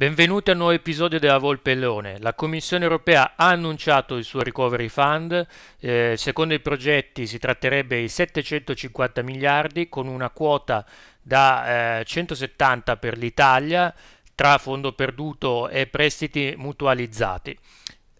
Benvenuti a un nuovo episodio della Volpellone. La Commissione europea ha annunciato il suo recovery fund, eh, secondo i progetti si tratterebbe di 750 miliardi con una quota da eh, 170 per l'Italia tra fondo perduto e prestiti mutualizzati,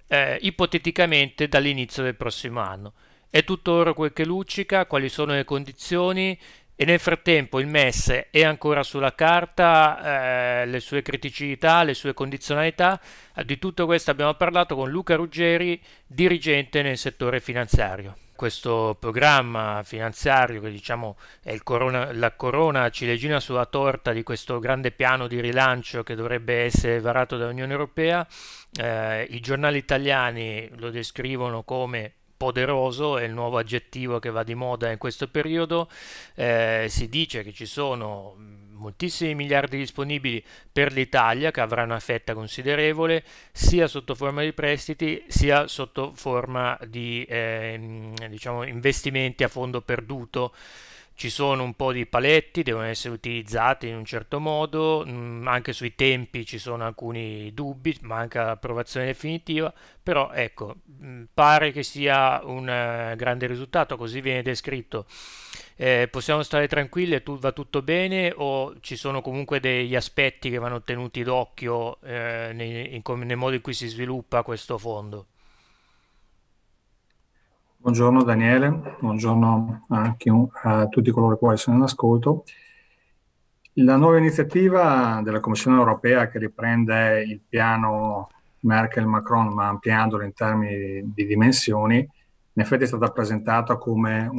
eh, ipoteticamente dall'inizio del prossimo anno. È tutto ora quel che luccica, quali sono le condizioni, e nel frattempo il MES è ancora sulla carta, eh, le sue criticità, le sue condizionalità, di tutto questo abbiamo parlato con Luca Ruggeri, dirigente nel settore finanziario. Questo programma finanziario che diciamo è corona, la corona ciliegina sulla torta di questo grande piano di rilancio che dovrebbe essere varato dall'Unione Europea, eh, i giornali italiani lo descrivono come poderoso, è il nuovo aggettivo che va di moda in questo periodo, eh, si dice che ci sono mm, moltissimi miliardi disponibili per l'Italia che avrà una fetta considerevole sia sotto forma di prestiti sia sotto forma di eh, mm, diciamo, investimenti a fondo perduto ci sono un po' di paletti, devono essere utilizzati in un certo modo, mm, anche sui tempi ci sono alcuni dubbi, manca l'approvazione definitiva, però ecco, mm, pare che sia un eh, grande risultato, così viene descritto. Eh, possiamo stare tranquilli, tu, va tutto bene o ci sono comunque degli aspetti che vanno tenuti d'occhio eh, nel modo in cui si sviluppa questo fondo? Buongiorno Daniele, buongiorno a, chi, a tutti coloro che sono in ascolto. La nuova iniziativa della Commissione europea che riprende il piano Merkel-Macron ma ampliandolo in termini di dimensioni, in effetti è stata presentata come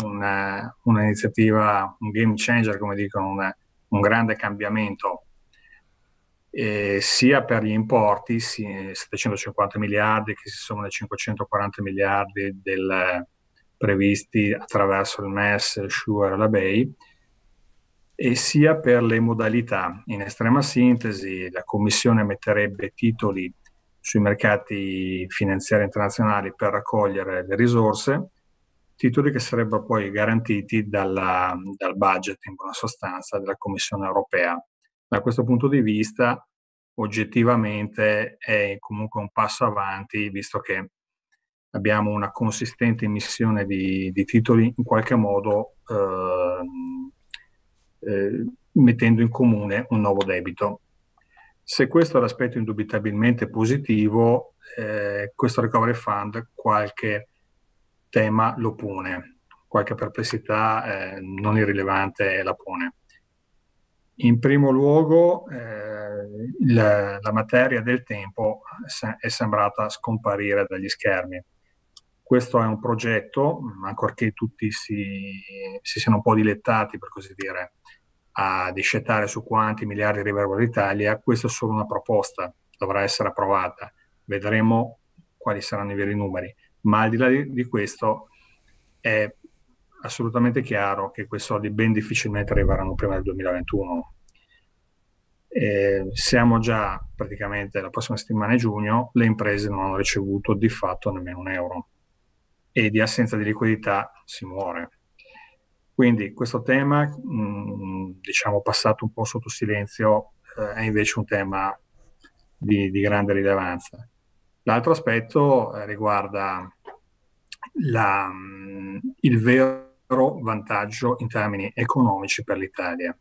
un'iniziativa, un game changer, come dicono, un, un grande cambiamento eh, sia per gli importi, sì, 750 miliardi che si sommano ai 540 miliardi del, previsti attraverso il MES, il Sure e la BEI, e sia per le modalità. In estrema sintesi, la Commissione metterebbe titoli sui mercati finanziari internazionali per raccogliere le risorse, titoli che sarebbero poi garantiti dalla, dal budget, in buona sostanza, della Commissione europea. Da questo punto di vista, oggettivamente è comunque un passo avanti, visto che abbiamo una consistente emissione di, di titoli in qualche modo eh, eh, mettendo in comune un nuovo debito. Se questo è l'aspetto indubitabilmente positivo, eh, questo Recovery Fund qualche tema lo pone, qualche perplessità eh, non irrilevante la pone. In primo luogo, eh, la, la, materia del tempo è sembrata scomparire dagli schermi. Questo è un progetto, ancorché tutti si, si siano un po' dilettati, per così dire, a discettare su quanti miliardi arriveranno all'Italia, questa è solo una proposta, dovrà essere approvata. Vedremo quali saranno i veri numeri. Ma al di là di, di questo, è assolutamente chiaro che quei soldi ben difficilmente arriveranno prima del 2021. E siamo già praticamente la prossima settimana è giugno, le imprese non hanno ricevuto di fatto nemmeno un euro e di assenza di liquidità si muore. Quindi questo tema, mh, mm, diciamo passato un po' sotto silenzio, eh, è invece un tema di, di grande rilevanza. L'altro aspetto eh, riguarda la, mm, il vero chiaro vantaggio in termini economici per l'Italia,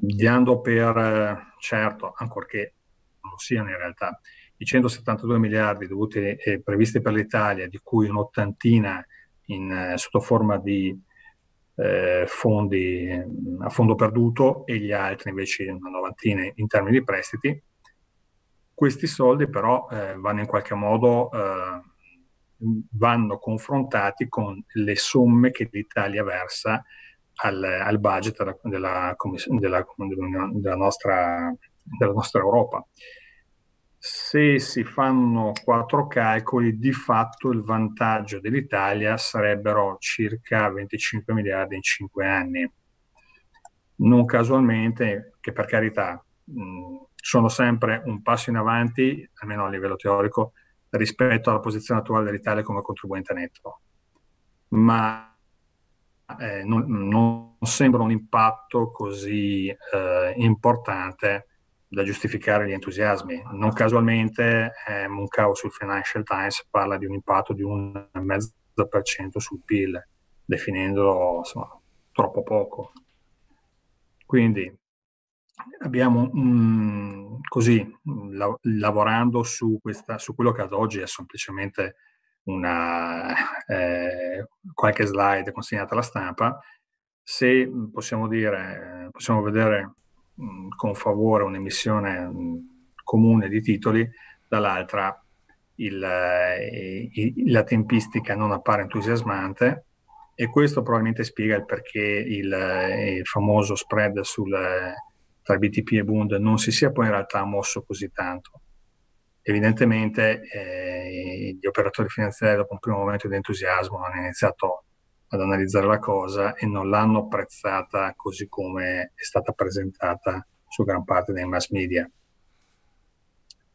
Diando per eh, certo, ancorché non siano in realtà, i 172 miliardi dovuti, e eh, previsti per l'Italia, di cui un'ottantina in, eh, sotto forma di eh, fondi mm, a fondo perduto e gli altri invece una novantina in termini di prestiti, questi soldi però vanno in qualche modo vanno confrontati con le somme che l'Italia versa al, al budget della, della, della, nostra, della nostra Europa se si fanno quattro calcoli, di fatto il vantaggio dell'Italia sarebbero circa 25 miliardi in cinque anni. Non casualmente, che per carità mh, sono sempre un passo in avanti, almeno a livello teorico, rispetto alla posizione attuale dell'Italia come contribuente netto, ma eh, non, non, sembra un impatto così eh, importante da giustificare gli entusiasmi. Non casualmente eh, Muncao sul Financial Times parla di un impatto di un mezzo per cento sul PIL, definendolo insomma, troppo poco. Quindi abbiamo mh, mhmm, così, la, lavorando su, questa, su, quello che ad oggi è semplicemente una, eh, qualche slide consegnata alla stampa, se mhmm, possiamo dire, possiamo vedere mh, mhmm, con favore un'emissione mh, comune di titoli, dall'altra il, eh, il, la tempistica non appare entusiasmante e questo probabilmente spiega il perché il, eh, il famoso spread sul, tra BTP e Bund non si sia poi in realtà mosso così tanto. Evidentemente eh, gli operatori finanziari dopo un primo momento di entusiasmo hanno iniziato ad analizzare la cosa e non l'hanno apprezzata così come è stata presentata su gran parte dei mass media.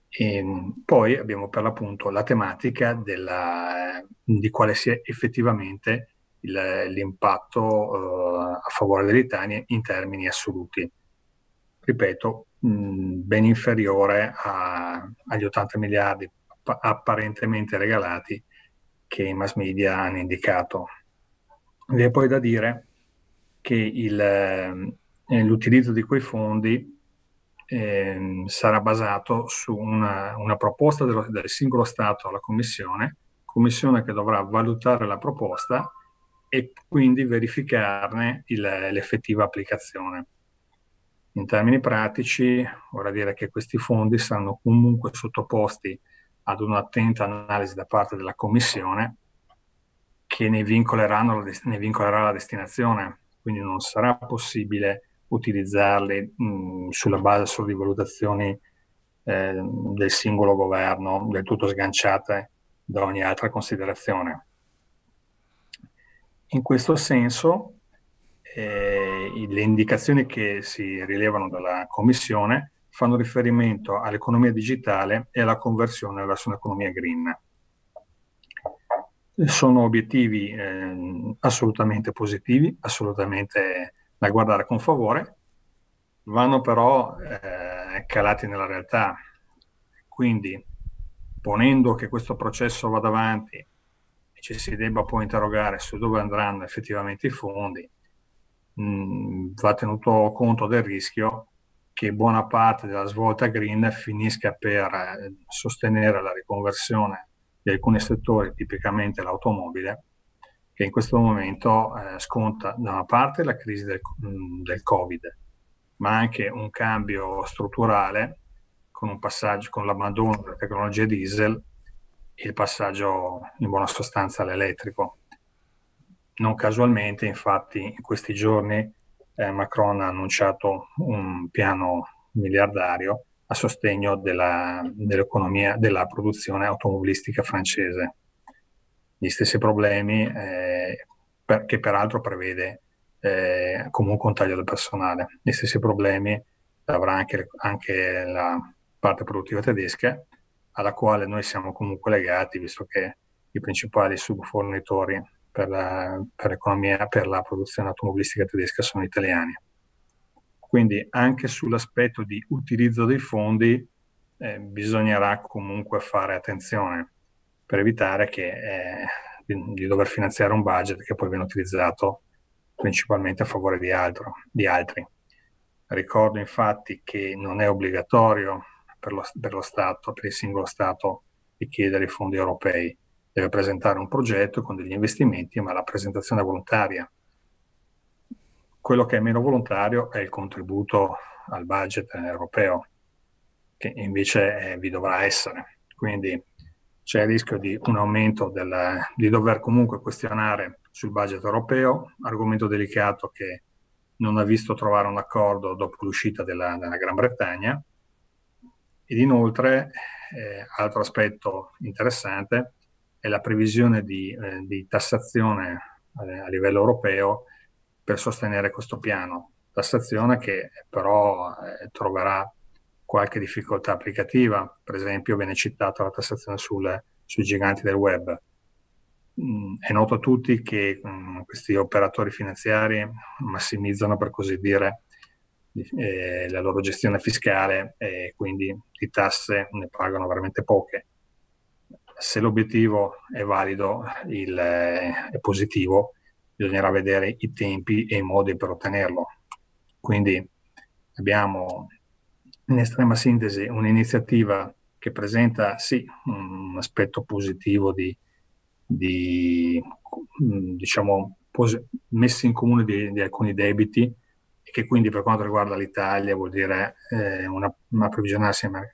E ehm, poi abbiamo per l'appunto la tematica della, eh, di quale sia effettivamente il, l'impatto eh, a favore dell'Italia in termini assoluti ripeto, mh, ben inferiore a, agli 80 miliardi apparentemente regalati che i mass media hanno indicato. Vi è poi da dire che il, eh, l'utilizzo di quei fondi eh, sarà basato su una, una proposta dello, del singolo Stato alla Commissione, Commissione che dovrà valutare la proposta e quindi verificarne il, l'effettiva applicazione. In termini pratici, vorrei dire che questi fondi saranno comunque sottoposti ad un'attenta analisi da parte della Commissione che ne, ne vincolerà la destinazione, quindi non sarà possibile utilizzarli mh, sulla base solo di valutazioni eh, del singolo governo, del tutto sganciate da ogni altra considerazione. In questo senso, eh, le indicazioni che si rilevano dalla Commissione fanno riferimento all'economia digitale e alla conversione verso un'economia green. Sono obiettivi eh, assolutamente positivi, assolutamente da guardare con favore, vanno però eh, calati nella realtà. Quindi, ponendo che questo processo vada avanti e ci si debba poi interrogare su dove andranno effettivamente i fondi, mh, va tenuto conto del rischio che buona parte della svolta green finisca per eh, sostenere la riconversione di alcuni settori, tipicamente l'automobile, che in questo momento eh, sconta da una parte la crisi del, del, Covid, ma anche un cambio strutturale con un passaggio con l'abbandono delle tecnologie diesel e il passaggio in buona sostanza all'elettrico. Non casualmente, infatti, in questi giorni eh, Macron ha annunciato un piano miliardario a sostegno della, dell'economia della produzione automobilistica francese. Gli stessi problemi eh, per, che peraltro prevede eh, comunque un taglio del personale. Gli stessi problemi avrà anche, anche la parte produttiva tedesca alla quale noi siamo comunque legati, visto che i principali subfornitori per, la, per l'economia, per la produzione automobilistica tedesca sono italiani. Quindi anche sull'aspetto di utilizzo dei fondi eh, bisognerà comunque fare attenzione per evitare che, eh, di, di, dover finanziare un budget che poi viene utilizzato principalmente a favore di, altro, di altri. Ricordo infatti che non è obbligatorio per lo, per lo Stato, per il singolo Stato, richiedere i fondi europei deve presentare un progetto con degli investimenti, ma la presentazione è volontaria. Quello che è meno volontario è il contributo al budget europeo, che invece eh, vi dovrà essere. Quindi c'è il rischio di un aumento del, di dover comunque questionare sul budget europeo, argomento delicato che non ha visto trovare un accordo dopo l'uscita della, della Gran Bretagna. Ed inoltre, eh, altro aspetto interessante, è la previsione di, eh, di tassazione eh, a livello europeo per sostenere questo piano. Tassazione che però eh, troverà qualche difficoltà applicativa, per esempio viene citata la tassazione sulle, sui giganti del web. Mm, è noto a tutti che mm, questi operatori finanziari massimizzano, per così dire, eh, la loro gestione fiscale e quindi di tasse ne pagano veramente poche se l'obiettivo è valido il, eh, è positivo, bisognerà vedere i tempi e i modi per ottenerlo. Quindi abbiamo in estrema sintesi un'iniziativa che presenta sì un aspetto positivo di, di diciamo, pos- messi in comune di, di, alcuni debiti e che quindi per quanto riguarda l'Italia vuol dire eh, una, una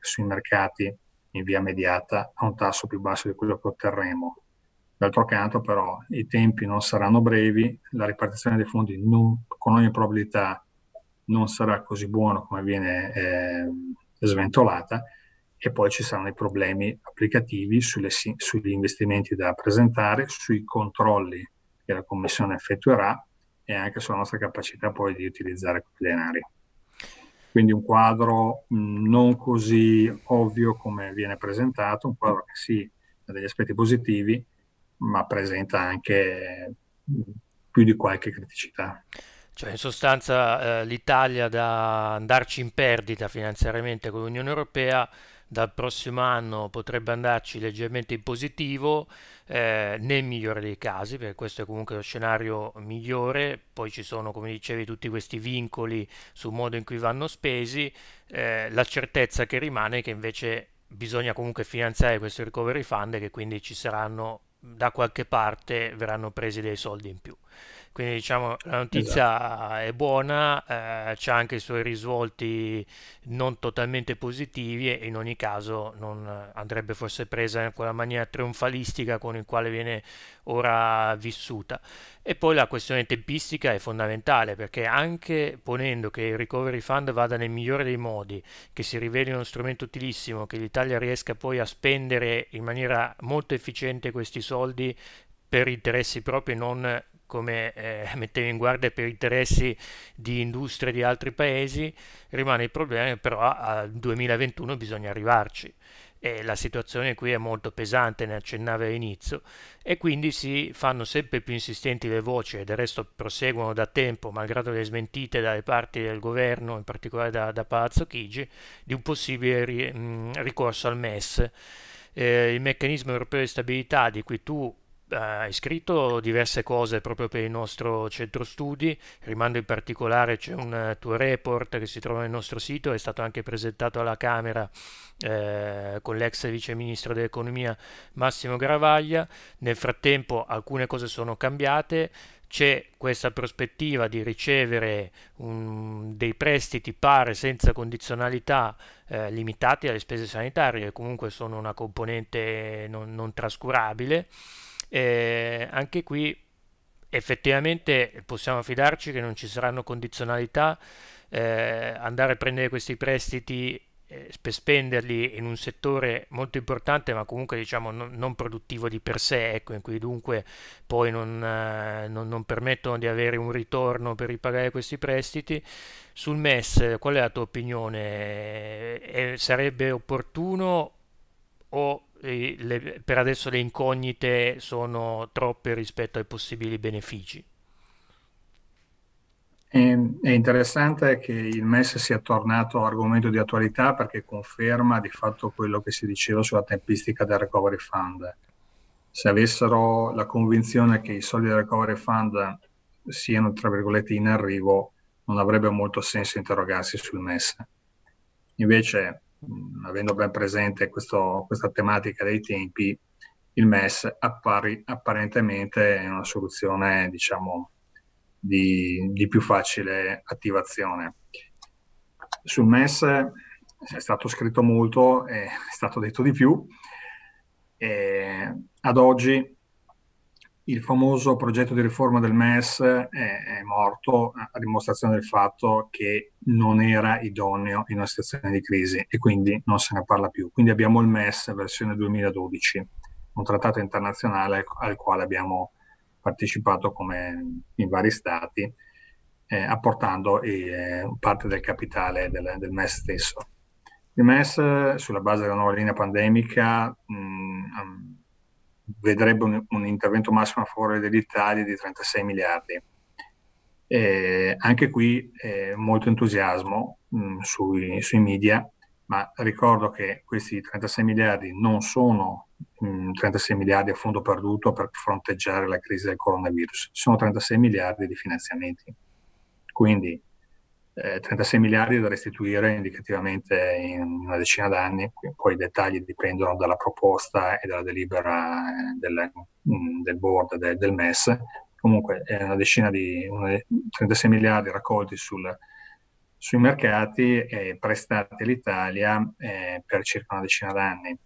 sui mercati in via mediata a un tasso più basso di quello che otterremo. D'altro canto però i tempi non saranno brevi, la ripartizione dei fondi non, con ogni probabilità non sarà così buona come viene eh, sventolata e poi ci saranno i problemi applicativi sulle, sugli investimenti da presentare, sui controlli che la Commissione effettuerà e anche sulla nostra capacità poi di utilizzare quei denari quindi un quadro mm, non così ovvio come viene presentato, un quadro che sì ha degli aspetti positivi, ma presenta anche mm, più di qualche criticità. Cioè in sostanza eh, l'Italia da andarci in perdita finanziariamente con l'Unione Europea dal prossimo anno potrebbe andarci leggermente in positivo, eh, nel migliore dei casi, perché questo è comunque lo scenario migliore, poi ci sono, come dicevi, tutti questi vincoli sul modo in cui vanno spesi, eh, la certezza che rimane è che invece bisogna comunque finanziare questo recovery fund e che quindi ci saranno da qualche parte, verranno presi dei soldi in più. Quindi diciamo la esatto. notizia esatto. è buona, eh, c'ha anche i suoi risvolti non totalmente positivi e in ogni caso non andrebbe forse presa in quella maniera trionfalistica con il quale viene ora vissuta. E poi la questione tempistica è fondamentale perché anche ponendo che il recovery fund vada nel migliore dei modi, che si riveli uno strumento utilissimo, che l'Italia riesca poi a spendere in maniera molto efficiente questi soldi per interessi propri non come eh, metteva in guardia per interessi di industrie di altri paesi, rimane il problema però al 2021 bisogna arrivarci. E la situazione qui è molto pesante, ne accennava all'inizio, e quindi si fanno sempre più insistenti le voci e del resto proseguono da tempo, malgrado le smentite dalle parti del governo, in particolare da, da Palazzo Chigi, di un possibile ri, mh, ricorso al MES. Eh, il meccanismo europeo di stabilità di cui tu eh, hai scritto diverse cose proprio per il nostro centro studi, rimando in particolare c'è un eh, tuo report che si trova nel nostro sito, è stato anche presentato alla Camera eh, con l'ex vice ministro dell'economia Massimo Gravaglia, nel frattempo alcune cose sono cambiate, c'è questa prospettiva di ricevere un, dei prestiti pare senza condizionalità eh, limitati alle spese sanitarie, che comunque sono una componente non, non trascurabile. Eh, anche qui effettivamente possiamo fidarci che non ci saranno condizionalità, eh, andare a prendere questi prestiti eh, per spenderli in un settore molto importante ma comunque diciamo non, non produttivo di per sé, ecco, in cui dunque poi non, eh, non, non, permettono di avere un ritorno per ripagare questi prestiti. Sul MES qual è la tua opinione? Eh, eh, sarebbe opportuno o le, per adesso le incognite sono troppe rispetto ai possibili benefici. È interessante che il MES sia tornato argomento di attualità perché conferma di fatto quello che si diceva sulla tempistica del Recovery Fund. Se avessero la convinzione che i soldi del Recovery Fund siano, tra virgolette, in arrivo, non avrebbe molto senso interrogarsi sul MES. Invece, Mm, avendo ben presente questo, questa tematica dei tempi, il MES appari, apparentemente è una soluzione diciamo, di, di, più facile attivazione. Sul MES è stato scritto molto, è stato detto di più. ad oggi il famoso progetto di riforma del MES è, è, morto a dimostrazione del fatto che non era idoneo in una situazione di crisi e quindi non se ne parla più. Quindi abbiamo il MES versione 2012, un trattato internazionale al quale abbiamo partecipato come in vari stati, eh, apportando eh, parte del capitale del, del MES stesso. Il MES, sulla base della nuova linea pandemica, mh, vedrebbe un, un intervento massimo a favore dell'Italia di 36 miliardi. Eh, anche qui eh, molto entusiasmo mh, mm, sui, sui, media, ma ricordo che questi 36 miliardi non sono mh, mm, 36 miliardi a fondo perduto per fronteggiare la crisi del coronavirus, sono 36 miliardi di finanziamenti. Quindi 36 eh, miliardi da restituire indicativamente in una decina d'anni, poi i dettagli dipendono dalla proposta e dalla delibera eh, del, mm, del board del, del MES, comunque è una decina di una, 36 miliardi raccolti sul, sui mercati e prestati all'Italia eh, per circa una decina d'anni.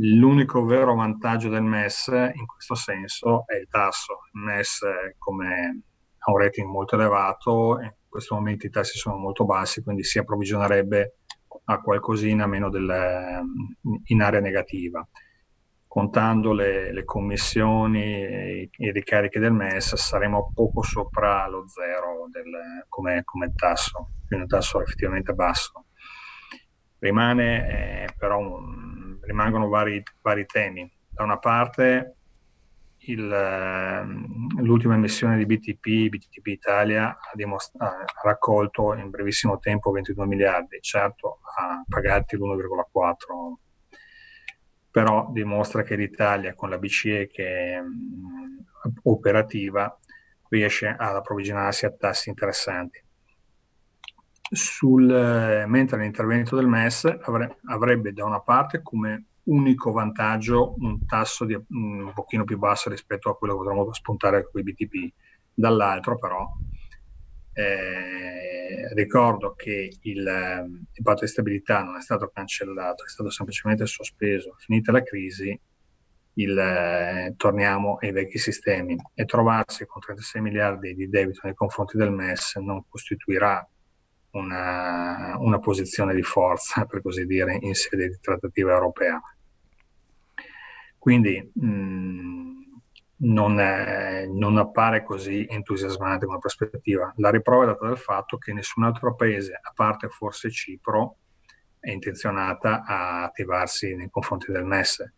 L'unico vero vantaggio del MES in questo senso è il tasso. Il MES, eh, come ha un rating molto elevato, in questo momento i tassi sono molto bassi, quindi si approvvigionerebbe a qualcosina meno del, in area negativa. Contando le, le commissioni e i ricarichi del MES saremo poco sopra lo zero del, come, come, tasso, quindi un tasso effettivamente basso. Rimane, eh, però, un, rimangono vari, vari temi. Da una parte Ehm, l'ultima emissione di BTP, BTP Italia, ha, dimostra- ha, raccolto in brevissimo tempo 22 miliardi, certo ha pagati l'1,4, però dimostra che l'Italia con la BCE che è mh, operativa riesce ad approvvigionarsi a tassi interessanti. Sul, mentre l'intervento del MES avre- avrebbe da una parte come unico vantaggio un tasso di, un pochino più basso rispetto a quello che potremmo spuntare con i BTP. Dall'altro però eh, ricordo che il, il patto di stabilità non è stato cancellato, è stato semplicemente sospeso. Finita la crisi, il, eh, torniamo ai vecchi sistemi e trovarsi con 36 miliardi di debito nei confronti del MES non costituirà una, una posizione di forza, per così dire, in sede di trattativa europea. Quindi mh, mm, non, è, non, appare così entusiasmante come prospettiva. La riprova è data dal fatto che nessun altro paese, a parte forse Cipro, è intenzionata a attivarsi nei confronti del MES.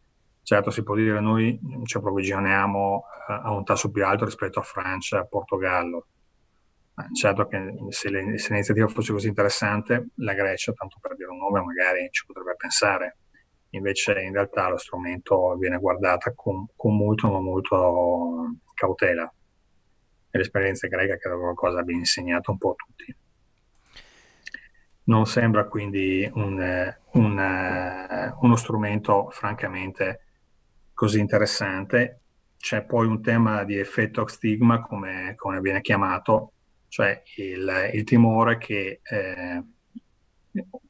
Certo, si può dire che noi ci cioè, approvvigioniamo eh, a un tasso più alto rispetto a Francia, e Portogallo, certo che se, l'iniziativa fosse così interessante, la Grecia, tanto per dire un nome, magari ci potrebbe pensare invece in realtà lo strumento viene guardato con, con molto ma molto cautela. L'esperienza greca credo che qualcosa abbia insegnato un po' a tutti. Non sembra quindi un, un, uno strumento francamente così interessante. C'è poi un tema di effetto stigma, come, come viene chiamato, cioè il, il timore che eh,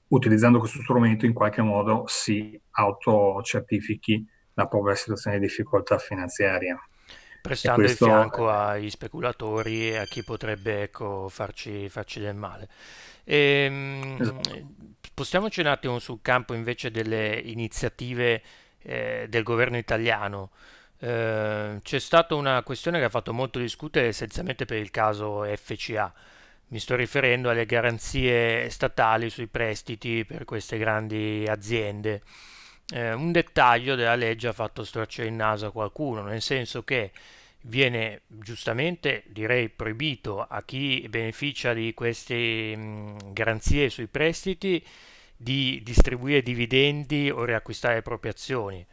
utilizzando questo strumento in qualche modo si autocertifichi la propria situazione di difficoltà finanziaria. Prestando questo... il fianco agli speculatori e a chi potrebbe ecco, farci, farci, del male. E, ehm, esatto. Spostiamoci un attimo sul campo invece delle iniziative eh, del governo italiano. Eh, c'è stata una questione che ha fatto molto discutere essenzialmente per il caso FCA. Mi sto riferendo alle garanzie statali sui prestiti per queste grandi aziende. Eh, un dettaglio della legge ha fatto storcere il naso a qualcuno, nel senso che viene giustamente, direi, proibito a chi beneficia di queste mh, mm, garanzie sui prestiti di distribuire dividendi o riacquistare le proprie azioni.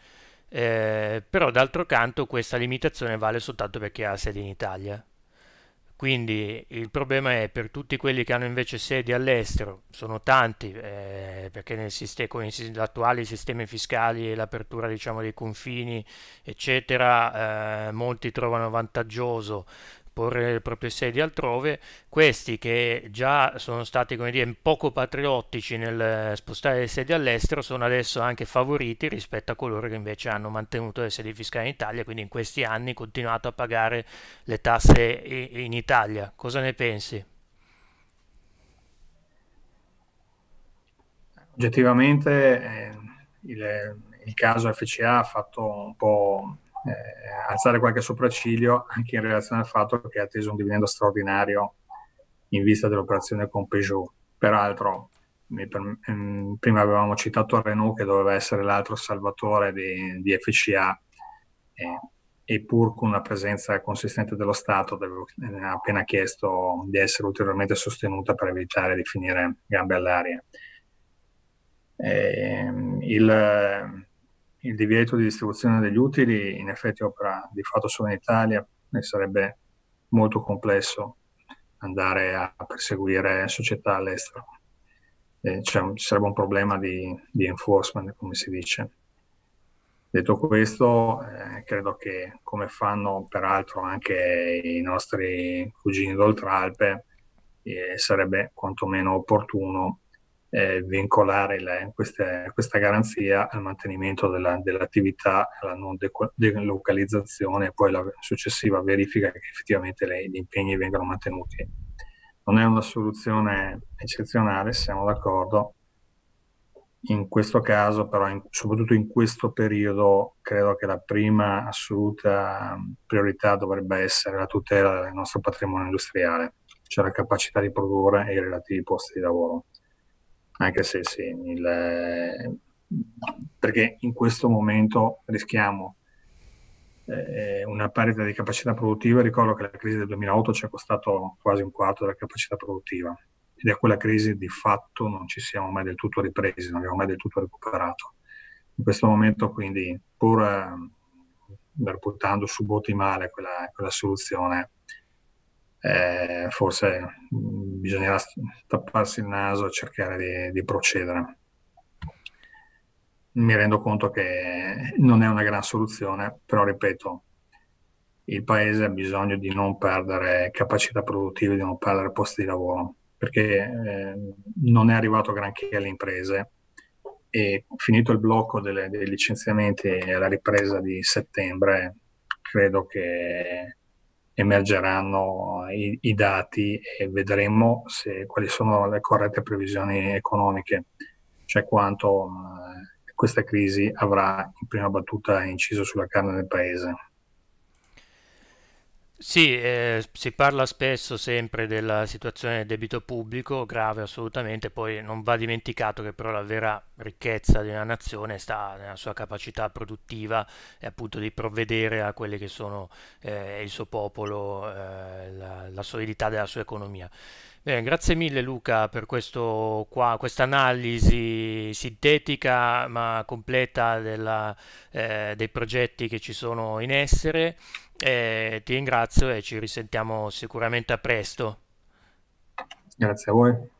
Eh, però d'altro canto questa limitazione vale soltanto per chi ha sede in Italia. Quindi il problema è per tutti quelli che hanno invece sedi all'estero, sono tanti, eh, perché sistema, con gli attuali sistemi fiscali e l'apertura diciamo, dei confini, eccetera, eh, molti trovano vantaggioso porre le proprie sedi altrove, questi che già sono stati come dire, poco patriottici nel eh, spostare le sedi all'estero sono adesso anche favoriti rispetto a coloro che invece hanno mantenuto le sedi fiscali in Italia, quindi in questi anni continuato a pagare le tasse in Italia. Cosa ne pensi? Oggettivamente eh, il, il caso FCA ha fatto un po' eh, alzare qualche sopracciglio anche in relazione al fatto che è atteso un dividendo straordinario in vista dell'operazione con Peugeot. Peraltro, per, ehm, prima avevamo citato Renault che doveva essere l'altro salvatore di, di FCA. Eh, e pur con una presenza consistente dello Stato ha appena chiesto di essere ulteriormente sostenuta per evitare di finire gambe all'aria. E, ehm, il, il divieto di distribuzione degli utili in effetti opera di fatto solo in Italia e sarebbe molto complesso andare a perseguire società all'estero. Eh, cioè, ci sarebbe un problema di, di, enforcement, come si dice. Detto questo, eh, credo che come fanno peraltro anche i nostri cugini d'Oltralpe, eh, sarebbe quantomeno opportuno eh, vincolare le, queste, questa garanzia al mantenimento della, dell'attività, alla non delocalizzazione e poi la successiva verifica che effettivamente le, gli impegni vengano mantenuti. Non è una soluzione eccezionale, siamo d'accordo. In questo caso, però, in, soprattutto in questo periodo, credo che la prima assoluta mm, priorità dovrebbe essere la tutela del nostro patrimonio industriale, cioè la capacità di produrre e i relativi posti di lavoro anche se sì, il, perché in questo momento rischiamo eh, una perdita di capacità produttiva. Ricordo che la crisi del 2008 ci ha costato quasi un quarto della capacità produttiva e da quella crisi di fatto non ci siamo mai del tutto ripresi, non abbiamo mai del tutto recuperato. In questo momento quindi pur eh, reputando subottimale quella, quella soluzione, eh, forse bisognerà tapparsi il naso e cercare di, di procedere. Mi rendo conto che non è una gran soluzione, però ripeto, il paese ha bisogno di non perdere capacità produttive, di non perdere posti di lavoro, perché eh, non è arrivato granché alle imprese e finito il blocco delle, dei licenziamenti e la ripresa di settembre, credo che emergeranno i, i dati e vedremo se, quali sono le corrette previsioni economiche, cioè quanto mh, eh, questa crisi avrà in prima battuta inciso sulla carne del paese. Sì, eh, si parla spesso sempre della situazione del debito pubblico, grave assolutamente, poi non va dimenticato che però la vera ricchezza di una nazione sta nella sua capacità produttiva e appunto di provvedere a quelli che sono eh, il suo popolo, eh, la, la solidità della sua economia. Bene, grazie mille Luca per questa analisi sintetica ma completa della, eh, dei progetti che ci sono in essere. Eh, ti ringrazio e ci risentiamo sicuramente a presto. Grazie a voi.